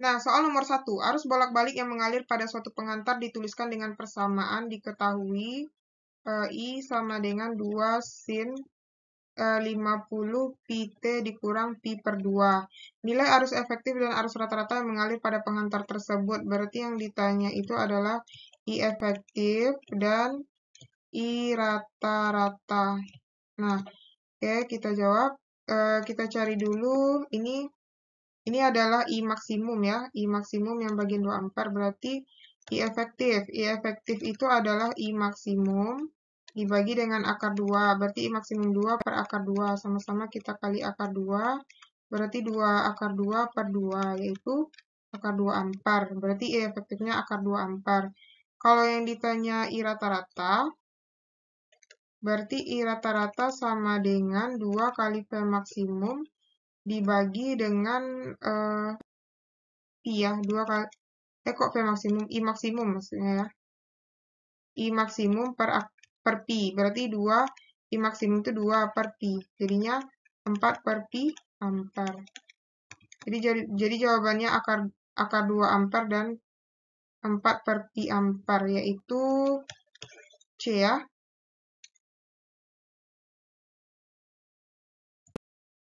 Nah, soal nomor satu, arus bolak-balik yang mengalir pada suatu pengantar dituliskan dengan persamaan diketahui e, I sama dengan 2 sin e, 50 pt dikurang pi per 2. Nilai arus efektif dan arus rata-rata yang mengalir pada pengantar tersebut. Berarti yang ditanya itu adalah I efektif dan I rata-rata. Nah, oke kita jawab. E, kita cari dulu ini ini adalah I maksimum ya, I maksimum yang bagian 2 ampere berarti I efektif. I efektif itu adalah I maksimum dibagi dengan akar 2, berarti I maksimum 2 per akar 2, sama-sama kita kali akar 2, berarti 2 akar 2 per 2, yaitu akar 2 ampere, berarti I efektifnya akar 2 ampere. Kalau yang ditanya I rata-rata, berarti I rata-rata sama dengan 2 kali P maksimum dibagi dengan uh, eh, pi ya dua kali eh kok v maksimum i maksimum maksudnya ya i maksimum per per pi berarti dua i maksimum itu dua per pi jadinya empat per pi ampere jadi jadi jawabannya akar akar 2 ampere dan empat per pi ampere yaitu C ya